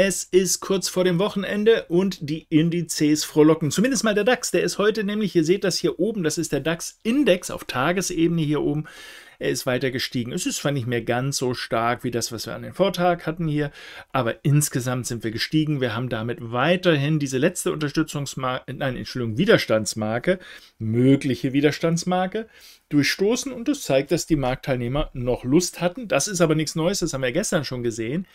Es ist kurz vor dem Wochenende und die Indizes frohlocken. Zumindest mal der DAX. Der ist heute nämlich, ihr seht das hier oben, das ist der DAX-Index auf Tagesebene hier oben. Er ist weiter gestiegen. Es ist zwar nicht mehr ganz so stark wie das, was wir an den Vortag hatten hier, aber insgesamt sind wir gestiegen. Wir haben damit weiterhin diese letzte Unterstützungsmarke, nein, Entschuldigung, Widerstandsmarke, mögliche Widerstandsmarke durchstoßen und das zeigt, dass die Marktteilnehmer noch Lust hatten. Das ist aber nichts Neues, das haben wir gestern schon gesehen.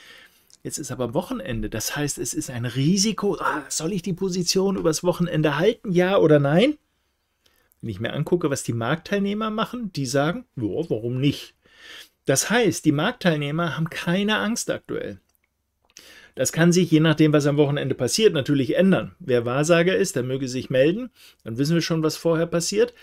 Jetzt ist aber Wochenende. Das heißt, es ist ein Risiko. Ah, soll ich die Position übers Wochenende halten? Ja oder nein? Wenn ich mir angucke, was die Marktteilnehmer machen, die sagen, ja, warum nicht? Das heißt, die Marktteilnehmer haben keine Angst aktuell. Das kann sich, je nachdem, was am Wochenende passiert, natürlich ändern. Wer Wahrsager ist, der möge sich melden. Dann wissen wir schon, was vorher passiert.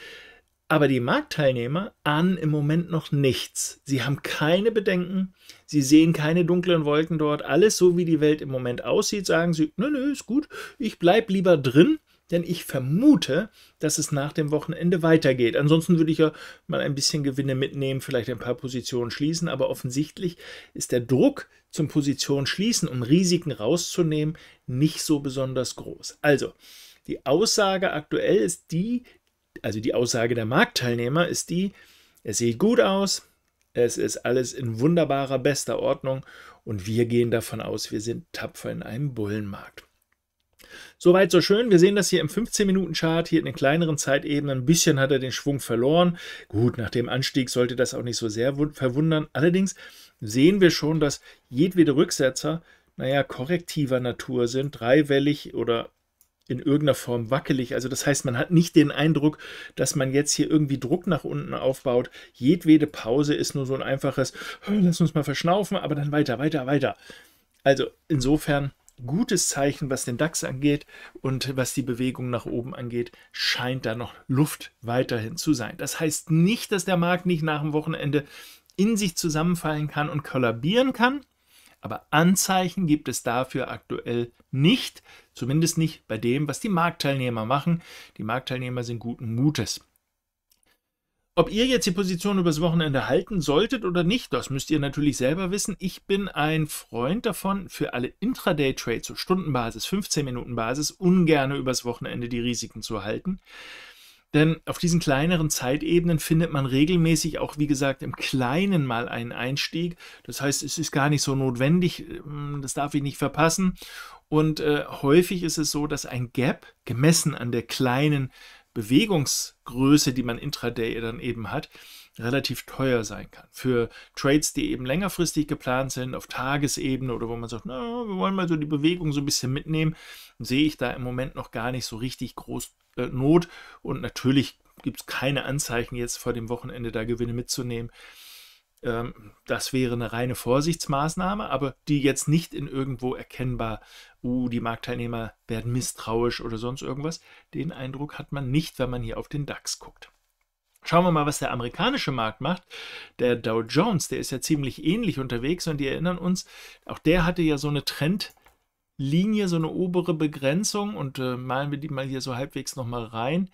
Aber die Marktteilnehmer ahnen im Moment noch nichts. Sie haben keine Bedenken, sie sehen keine dunklen Wolken dort. Alles so, wie die Welt im Moment aussieht, sagen sie, nö, nö, ist gut, ich bleib lieber drin, denn ich vermute, dass es nach dem Wochenende weitergeht. Ansonsten würde ich ja mal ein bisschen Gewinne mitnehmen, vielleicht ein paar Positionen schließen, aber offensichtlich ist der Druck zum Position schließen, um Risiken rauszunehmen, nicht so besonders groß. Also, die Aussage aktuell ist die, also die Aussage der Marktteilnehmer ist die, es sieht gut aus, es ist alles in wunderbarer, bester Ordnung und wir gehen davon aus, wir sind tapfer in einem Bullenmarkt. Soweit so schön. Wir sehen das hier im 15-Minuten-Chart, hier in den kleineren Zeitebenen. Ein bisschen hat er den Schwung verloren. Gut, nach dem Anstieg sollte das auch nicht so sehr verwundern. Allerdings sehen wir schon, dass jedwede Rücksetzer, naja, korrektiver Natur sind, dreiwellig oder in irgendeiner Form wackelig. Also das heißt, man hat nicht den Eindruck, dass man jetzt hier irgendwie Druck nach unten aufbaut. Jedwede Pause ist nur so ein einfaches, lass uns mal verschnaufen, aber dann weiter, weiter, weiter. Also insofern gutes Zeichen, was den DAX angeht und was die Bewegung nach oben angeht, scheint da noch Luft weiterhin zu sein. Das heißt nicht, dass der Markt nicht nach dem Wochenende in sich zusammenfallen kann und kollabieren kann, aber Anzeichen gibt es dafür aktuell nicht, Zumindest nicht bei dem, was die Marktteilnehmer machen. Die Marktteilnehmer sind guten Mutes. Ob ihr jetzt die Position übers Wochenende halten solltet oder nicht, das müsst ihr natürlich selber wissen. Ich bin ein Freund davon, für alle Intraday-Trades, so Stundenbasis, 15-Minuten-Basis, ungerne übers Wochenende die Risiken zu halten. Denn auf diesen kleineren Zeitebenen findet man regelmäßig auch, wie gesagt, im Kleinen mal einen Einstieg. Das heißt, es ist gar nicht so notwendig, ähm, das darf ich nicht verpassen. Und äh, häufig ist es so, dass ein Gap, gemessen an der kleinen Bewegungsgröße, die man intraday dann eben hat, relativ teuer sein kann. Für Trades, die eben längerfristig geplant sind, auf Tagesebene oder wo man sagt, na, wir wollen mal so die Bewegung so ein bisschen mitnehmen, sehe ich da im Moment noch gar nicht so richtig groß äh, Not. Und natürlich gibt es keine Anzeichen jetzt vor dem Wochenende da Gewinne mitzunehmen. Ähm, das wäre eine reine Vorsichtsmaßnahme, aber die jetzt nicht in irgendwo erkennbar, uh, die Marktteilnehmer werden misstrauisch oder sonst irgendwas. Den Eindruck hat man nicht, wenn man hier auf den DAX guckt. Schauen wir mal, was der amerikanische Markt macht. Der Dow Jones, der ist ja ziemlich ähnlich unterwegs und die erinnern uns, auch der hatte ja so eine Trendlinie, so eine obere Begrenzung und äh, malen wir die mal hier so halbwegs nochmal rein.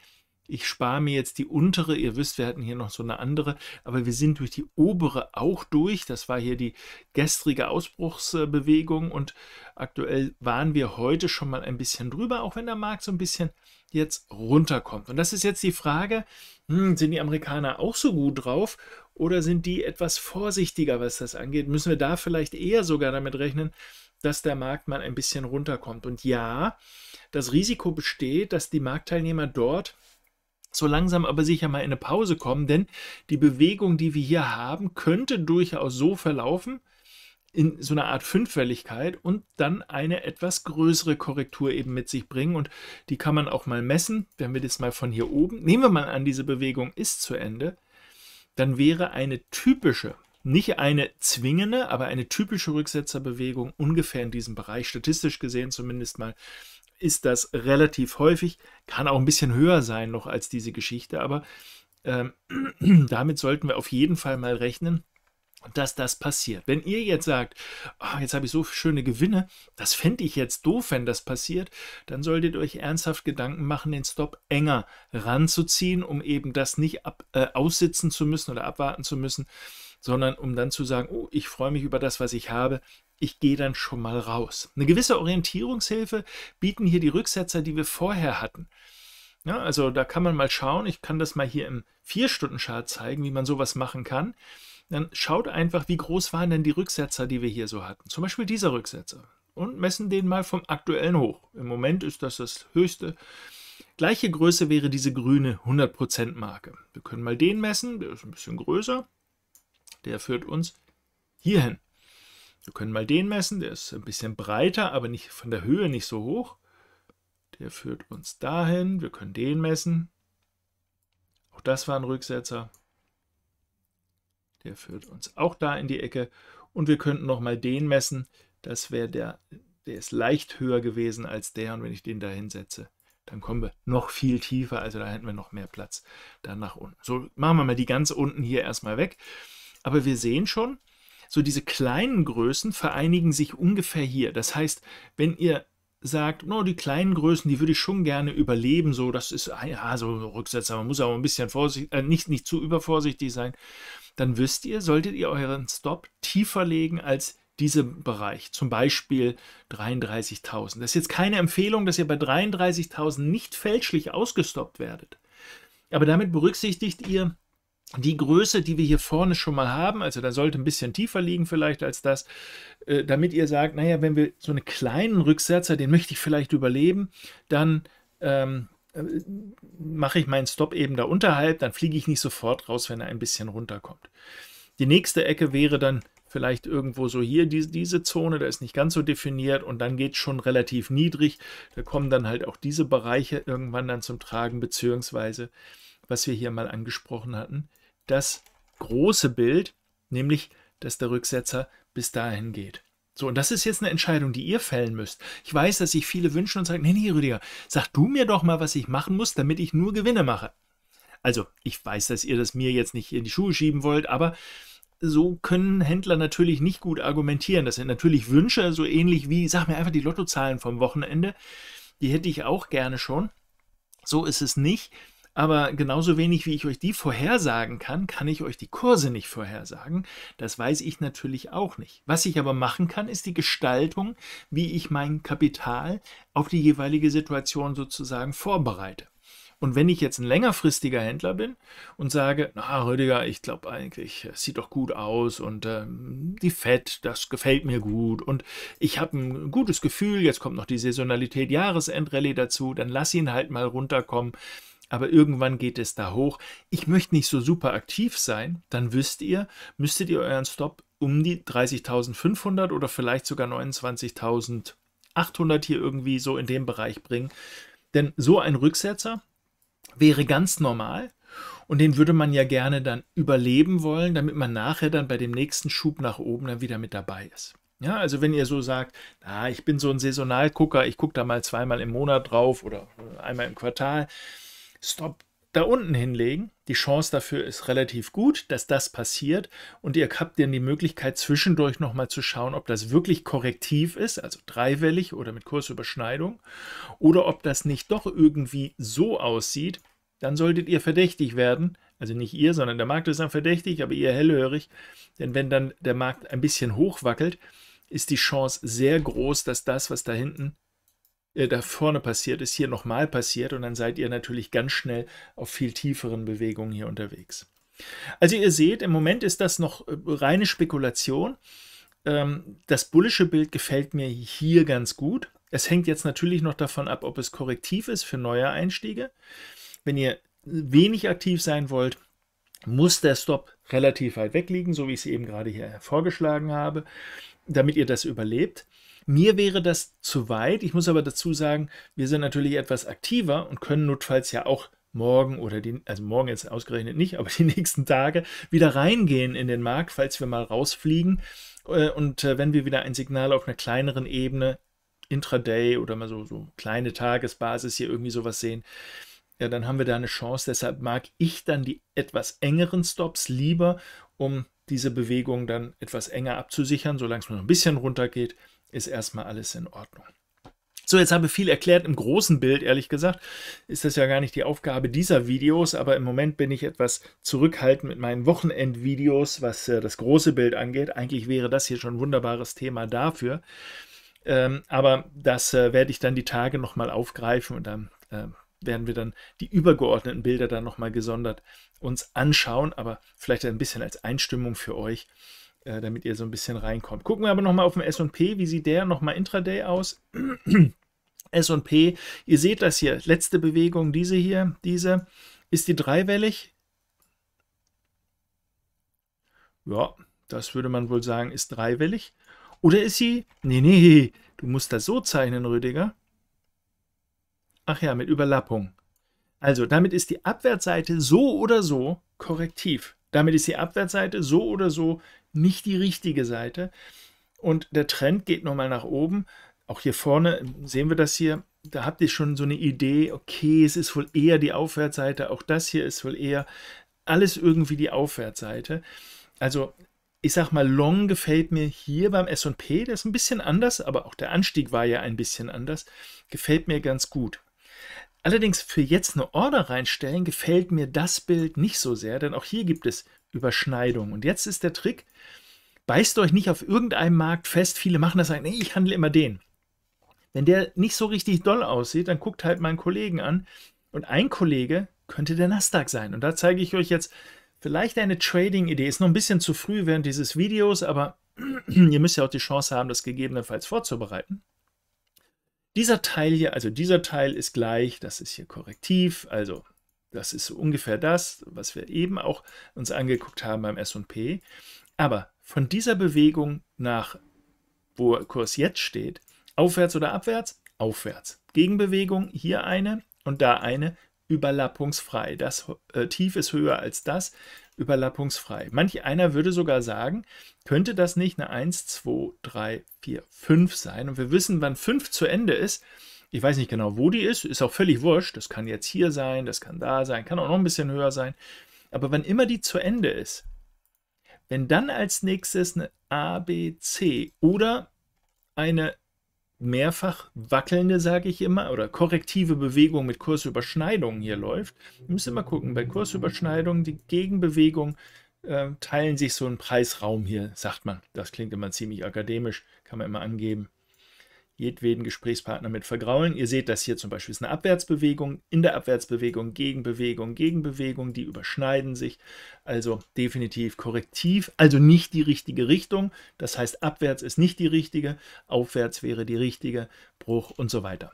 Ich spare mir jetzt die untere. Ihr wisst, wir hatten hier noch so eine andere, aber wir sind durch die obere auch durch. Das war hier die gestrige Ausbruchsbewegung und aktuell waren wir heute schon mal ein bisschen drüber, auch wenn der Markt so ein bisschen jetzt runterkommt. Und das ist jetzt die Frage, hm, sind die Amerikaner auch so gut drauf oder sind die etwas vorsichtiger, was das angeht? Müssen wir da vielleicht eher sogar damit rechnen, dass der Markt mal ein bisschen runterkommt? Und ja, das Risiko besteht, dass die Marktteilnehmer dort so langsam aber sicher mal in eine Pause kommen, denn die Bewegung, die wir hier haben, könnte durchaus so verlaufen, in so einer Art Fünffälligkeit und dann eine etwas größere Korrektur eben mit sich bringen. Und die kann man auch mal messen, wenn wir das mal von hier oben, nehmen wir mal an, diese Bewegung ist zu Ende, dann wäre eine typische, nicht eine zwingende, aber eine typische Rücksetzerbewegung ungefähr in diesem Bereich, statistisch gesehen zumindest mal ist das relativ häufig, kann auch ein bisschen höher sein noch als diese Geschichte, aber ähm, damit sollten wir auf jeden Fall mal rechnen, dass das passiert. Wenn ihr jetzt sagt, oh, jetzt habe ich so schöne Gewinne, das fände ich jetzt doof, wenn das passiert, dann solltet ihr euch ernsthaft Gedanken machen, den Stop enger ranzuziehen, um eben das nicht ab, äh, aussitzen zu müssen oder abwarten zu müssen, sondern um dann zu sagen, oh, ich freue mich über das, was ich habe, ich gehe dann schon mal raus. Eine gewisse Orientierungshilfe bieten hier die Rücksetzer, die wir vorher hatten. Ja, also da kann man mal schauen, ich kann das mal hier im 4-Stunden-Chart zeigen, wie man sowas machen kann. Dann schaut einfach, wie groß waren denn die Rücksetzer, die wir hier so hatten. Zum Beispiel dieser Rücksetzer. Und messen den mal vom aktuellen hoch. Im Moment ist das das höchste. Gleiche Größe wäre diese grüne 100% Marke. Wir können mal den messen, der ist ein bisschen größer. Der führt uns hierhin. Wir können mal den messen, der ist ein bisschen breiter, aber nicht von der Höhe nicht so hoch. Der führt uns dahin. Wir können den messen. Auch das war ein Rücksetzer. Der führt uns auch da in die Ecke. Und wir könnten noch mal den messen. Das wäre der, der ist leicht höher gewesen als der. Und wenn ich den da hinsetze, dann kommen wir noch viel tiefer. Also da hätten wir noch mehr Platz dann nach unten. So machen wir mal die ganz unten hier erstmal weg. Aber wir sehen schon, so diese kleinen Größen vereinigen sich ungefähr hier. Das heißt, wenn ihr sagt, no, die kleinen Größen, die würde ich schon gerne überleben, so, das ist, ah ja, so Rücksetzer, man muss aber ein bisschen vorsichtig, äh, nicht, nicht zu übervorsichtig sein, dann wisst ihr, solltet ihr euren Stop tiefer legen als diesem Bereich, zum Beispiel 33.000. Das ist jetzt keine Empfehlung, dass ihr bei 33.000 nicht fälschlich ausgestoppt werdet. Aber damit berücksichtigt ihr, die Größe, die wir hier vorne schon mal haben, also da sollte ein bisschen tiefer liegen vielleicht als das, äh, damit ihr sagt, naja, wenn wir so einen kleinen Rücksetzer, den möchte ich vielleicht überleben, dann ähm, äh, mache ich meinen Stop eben da unterhalb, dann fliege ich nicht sofort raus, wenn er ein bisschen runterkommt. Die nächste Ecke wäre dann vielleicht irgendwo so hier die, diese Zone, da ist nicht ganz so definiert und dann geht es schon relativ niedrig. Da kommen dann halt auch diese Bereiche irgendwann dann zum Tragen, beziehungsweise was wir hier mal angesprochen hatten, das große Bild, nämlich dass der Rücksetzer bis dahin geht. So, und das ist jetzt eine Entscheidung, die ihr fällen müsst. Ich weiß, dass sich viele wünschen und sagen, nee, nee, Rüdiger, sag du mir doch mal, was ich machen muss, damit ich nur Gewinne mache. Also, ich weiß, dass ihr das mir jetzt nicht in die Schuhe schieben wollt, aber so können Händler natürlich nicht gut argumentieren. Das sind natürlich Wünsche, so ähnlich wie, sag mir einfach die Lottozahlen vom Wochenende. Die hätte ich auch gerne schon. So ist es nicht. Aber genauso wenig wie ich euch die vorhersagen kann, kann ich euch die Kurse nicht vorhersagen. Das weiß ich natürlich auch nicht. Was ich aber machen kann, ist die Gestaltung, wie ich mein Kapital auf die jeweilige Situation sozusagen vorbereite. Und wenn ich jetzt ein längerfristiger Händler bin und sage, na Rüdiger, ich glaube eigentlich, es sieht doch gut aus und ähm, die Fett, das gefällt mir gut und ich habe ein gutes Gefühl, jetzt kommt noch die Saisonalität Jahresendrallye dazu, dann lass ihn halt mal runterkommen aber irgendwann geht es da hoch. Ich möchte nicht so super aktiv sein, dann wisst ihr, müsstet ihr euren Stop um die 30.500 oder vielleicht sogar 29.800 hier irgendwie so in dem Bereich bringen. Denn so ein Rücksetzer wäre ganz normal und den würde man ja gerne dann überleben wollen, damit man nachher dann bei dem nächsten Schub nach oben dann wieder mit dabei ist. Ja, also wenn ihr so sagt, na, ich bin so ein Saisonalgucker, ich gucke da mal zweimal im Monat drauf oder einmal im Quartal, Stop da unten hinlegen. Die Chance dafür ist relativ gut, dass das passiert. Und ihr habt dann die Möglichkeit, zwischendurch nochmal zu schauen, ob das wirklich korrektiv ist, also dreiwellig oder mit Kursüberschneidung, oder ob das nicht doch irgendwie so aussieht. Dann solltet ihr verdächtig werden. Also nicht ihr, sondern der Markt ist dann verdächtig, aber ihr hellhörig. Denn wenn dann der Markt ein bisschen hochwackelt, ist die Chance sehr groß, dass das, was da hinten äh, da vorne passiert ist, hier nochmal passiert und dann seid ihr natürlich ganz schnell auf viel tieferen Bewegungen hier unterwegs. Also ihr seht, im Moment ist das noch äh, reine Spekulation. Ähm, das bullische Bild gefällt mir hier ganz gut. Es hängt jetzt natürlich noch davon ab, ob es korrektiv ist für neue Einstiege. Wenn ihr wenig aktiv sein wollt, muss der Stop relativ weit weg liegen, so wie ich es eben gerade hier vorgeschlagen habe, damit ihr das überlebt. Mir wäre das zu weit. Ich muss aber dazu sagen, wir sind natürlich etwas aktiver und können notfalls ja auch morgen oder die, also morgen jetzt ausgerechnet nicht, aber die nächsten Tage wieder reingehen in den Markt, falls wir mal rausfliegen. Äh, und äh, wenn wir wieder ein Signal auf einer kleineren Ebene, Intraday oder mal so, so kleine Tagesbasis hier irgendwie sowas sehen, ja, dann haben wir da eine Chance. Deshalb mag ich dann die etwas engeren Stops lieber, um diese Bewegung dann etwas enger abzusichern, solange es nur ein bisschen runtergeht ist erstmal alles in Ordnung. So, jetzt habe ich viel erklärt im großen Bild, ehrlich gesagt. Ist das ja gar nicht die Aufgabe dieser Videos, aber im Moment bin ich etwas zurückhaltend mit meinen Wochenendvideos, was äh, das große Bild angeht. Eigentlich wäre das hier schon ein wunderbares Thema dafür. Ähm, aber das äh, werde ich dann die Tage nochmal aufgreifen und dann äh, werden wir dann die übergeordneten Bilder dann nochmal gesondert uns anschauen, aber vielleicht ein bisschen als Einstimmung für euch äh, damit ihr so ein bisschen reinkommt. Gucken wir aber nochmal auf den SP. Wie sieht der nochmal intraday aus? SP, ihr seht das hier, letzte Bewegung, diese hier, diese, ist die dreiwellig? Ja, das würde man wohl sagen, ist dreiwellig. Oder ist sie? Nee, nee, du musst das so zeichnen, Rüdiger. Ach ja, mit Überlappung. Also, damit ist die Abwärtsseite so oder so korrektiv. Damit ist die Abwärtsseite so oder so nicht die richtige Seite. Und der Trend geht nochmal nach oben. Auch hier vorne sehen wir das hier. Da habt ihr schon so eine Idee, okay, es ist wohl eher die Aufwärtsseite, auch das hier ist wohl eher alles irgendwie die Aufwärtsseite. Also ich sag mal, Long gefällt mir hier beim SP, der ist ein bisschen anders, aber auch der Anstieg war ja ein bisschen anders, gefällt mir ganz gut. Allerdings für jetzt eine Order reinstellen, gefällt mir das Bild nicht so sehr, denn auch hier gibt es Überschneidung. Und jetzt ist der Trick, beißt euch nicht auf irgendeinem Markt fest. Viele machen das, sagen, nee, ich handle immer den. Wenn der nicht so richtig doll aussieht, dann guckt halt meinen Kollegen an. Und ein Kollege könnte der Nasdaq sein. Und da zeige ich euch jetzt vielleicht eine Trading-Idee. Ist noch ein bisschen zu früh während dieses Videos, aber ihr müsst ja auch die Chance haben, das gegebenenfalls vorzubereiten. Dieser Teil hier, also dieser Teil ist gleich, das ist hier korrektiv, also das ist ungefähr das, was wir eben auch uns angeguckt haben beim S&P. Aber von dieser Bewegung nach, wo Kurs jetzt steht, aufwärts oder abwärts? Aufwärts. Gegenbewegung, hier eine und da eine, überlappungsfrei. Das äh, Tief ist höher als das, überlappungsfrei. Manch einer würde sogar sagen, könnte das nicht eine 1, 2, 3, 4, 5 sein? Und wir wissen, wann 5 zu Ende ist. Ich weiß nicht genau, wo die ist, ist auch völlig wurscht. Das kann jetzt hier sein, das kann da sein, kann auch noch ein bisschen höher sein. Aber wann immer die zu Ende ist, wenn dann als nächstes eine ABC oder eine mehrfach wackelnde, sage ich immer, oder korrektive Bewegung mit Kursüberschneidungen hier läuft, müssen wir immer gucken, bei Kursüberschneidungen, die Gegenbewegung äh, teilen sich so einen Preisraum hier, sagt man. Das klingt immer ziemlich akademisch, kann man immer angeben jedweden Gesprächspartner mit vergraulen. Ihr seht das hier zum Beispiel ist eine Abwärtsbewegung, in der Abwärtsbewegung Gegenbewegung, Gegenbewegung, die überschneiden sich, also definitiv korrektiv, also nicht die richtige Richtung. Das heißt, abwärts ist nicht die richtige, aufwärts wäre die richtige, Bruch und so weiter.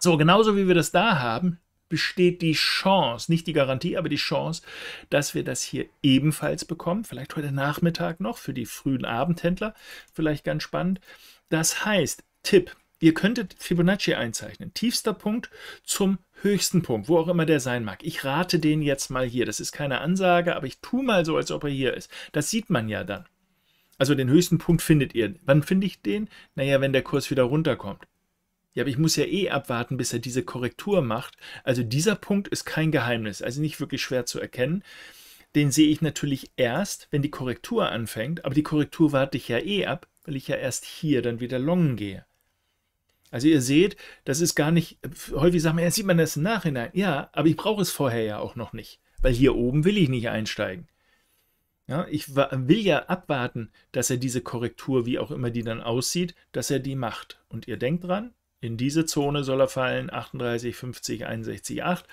So, genauso wie wir das da haben, besteht die Chance, nicht die Garantie, aber die Chance, dass wir das hier ebenfalls bekommen, vielleicht heute Nachmittag noch für die frühen Abendhändler, vielleicht ganz spannend. Das heißt, Tipp. Ihr könntet Fibonacci einzeichnen. Tiefster Punkt zum höchsten Punkt, wo auch immer der sein mag. Ich rate den jetzt mal hier. Das ist keine Ansage, aber ich tue mal so, als ob er hier ist. Das sieht man ja dann. Also den höchsten Punkt findet ihr. Wann finde ich den? Naja, wenn der Kurs wieder runterkommt. Ja, aber ich muss ja eh abwarten, bis er diese Korrektur macht. Also dieser Punkt ist kein Geheimnis, also nicht wirklich schwer zu erkennen. Den sehe ich natürlich erst, wenn die Korrektur anfängt, aber die Korrektur warte ich ja eh ab, weil ich ja erst hier dann wieder longen gehe. Also ihr seht, das ist gar nicht, häufig sagt man, ja, sieht man das im Nachhinein. Ja, aber ich brauche es vorher ja auch noch nicht, weil hier oben will ich nicht einsteigen. Ja, ich will ja abwarten, dass er diese Korrektur, wie auch immer die dann aussieht, dass er die macht. Und ihr denkt dran, in diese Zone soll er fallen, 38, 50, 61, 8.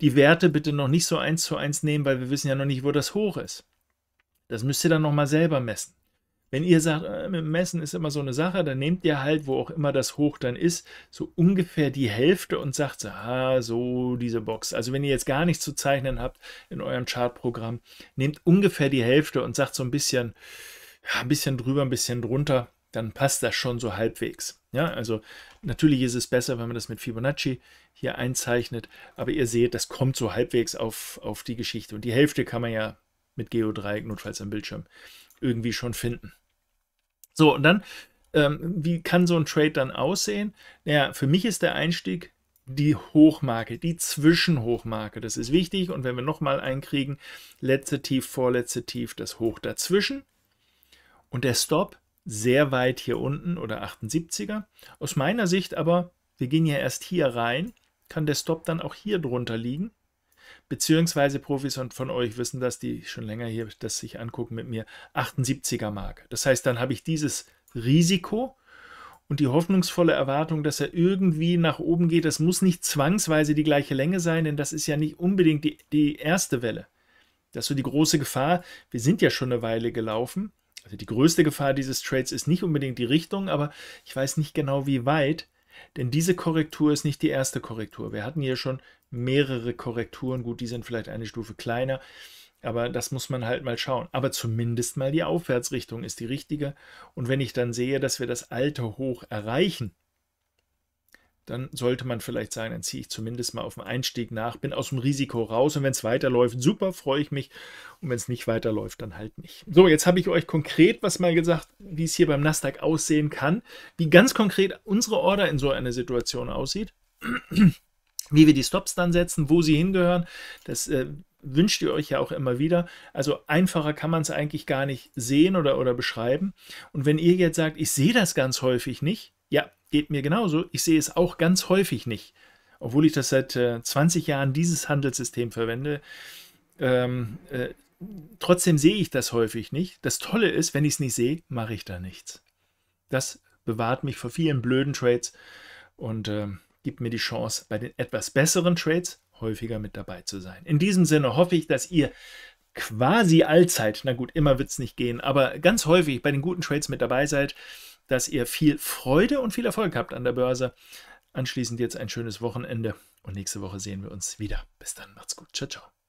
Die Werte bitte noch nicht so eins zu eins nehmen, weil wir wissen ja noch nicht, wo das hoch ist. Das müsst ihr dann nochmal selber messen. Wenn ihr sagt, äh, mit Messen ist immer so eine Sache, dann nehmt ihr halt, wo auch immer das Hoch dann ist, so ungefähr die Hälfte und sagt, ah, so diese Box. Also wenn ihr jetzt gar nichts zu zeichnen habt in eurem Chartprogramm, nehmt ungefähr die Hälfte und sagt so ein bisschen, ja, ein bisschen drüber, ein bisschen drunter, dann passt das schon so halbwegs. Ja, also natürlich ist es besser, wenn man das mit Fibonacci hier einzeichnet, aber ihr seht, das kommt so halbwegs auf, auf die Geschichte. Und die Hälfte kann man ja mit Geodreieck notfalls am Bildschirm irgendwie schon finden. So, und dann, ähm, wie kann so ein Trade dann aussehen? Naja, für mich ist der Einstieg die Hochmarke, die Zwischenhochmarke. Das ist wichtig. Und wenn wir nochmal einkriegen, letzte Tief, vorletzte Tief, das Hoch dazwischen. Und der Stop sehr weit hier unten oder 78er. Aus meiner Sicht aber, wir gehen ja erst hier rein, kann der Stop dann auch hier drunter liegen beziehungsweise Profis und von euch wissen das, die schon länger hier das sich angucken mit mir, 78er Mark. Das heißt, dann habe ich dieses Risiko und die hoffnungsvolle Erwartung, dass er irgendwie nach oben geht. Das muss nicht zwangsweise die gleiche Länge sein, denn das ist ja nicht unbedingt die, die erste Welle. Das ist so die große Gefahr. Wir sind ja schon eine Weile gelaufen. Also die größte Gefahr dieses Trades ist nicht unbedingt die Richtung, aber ich weiß nicht genau wie weit, denn diese Korrektur ist nicht die erste Korrektur. Wir hatten hier schon mehrere Korrekturen. Gut, die sind vielleicht eine Stufe kleiner, aber das muss man halt mal schauen. Aber zumindest mal die Aufwärtsrichtung ist die richtige. Und wenn ich dann sehe, dass wir das alte Hoch erreichen, dann sollte man vielleicht sagen, dann ziehe ich zumindest mal auf dem Einstieg nach, bin aus dem Risiko raus und wenn es weiterläuft, super, freue ich mich und wenn es nicht weiterläuft, dann halt nicht. So, jetzt habe ich euch konkret was mal gesagt, wie es hier beim Nasdaq aussehen kann, wie ganz konkret unsere Order in so einer Situation aussieht wie wir die Stops dann setzen, wo sie hingehören. Das äh, wünscht ihr euch ja auch immer wieder. Also einfacher kann man es eigentlich gar nicht sehen oder, oder beschreiben. Und wenn ihr jetzt sagt, ich sehe das ganz häufig nicht, ja, geht mir genauso. Ich sehe es auch ganz häufig nicht. Obwohl ich das seit äh, 20 Jahren dieses Handelssystem verwende, ähm, äh, trotzdem sehe ich das häufig nicht. Das Tolle ist, wenn ich es nicht sehe, mache ich da nichts. Das bewahrt mich vor vielen blöden Trades und ähm, gibt mir die Chance, bei den etwas besseren Trades häufiger mit dabei zu sein. In diesem Sinne hoffe ich, dass ihr quasi allzeit, na gut, immer wird es nicht gehen, aber ganz häufig bei den guten Trades mit dabei seid, dass ihr viel Freude und viel Erfolg habt an der Börse. Anschließend jetzt ein schönes Wochenende und nächste Woche sehen wir uns wieder. Bis dann, macht's gut. Ciao, ciao.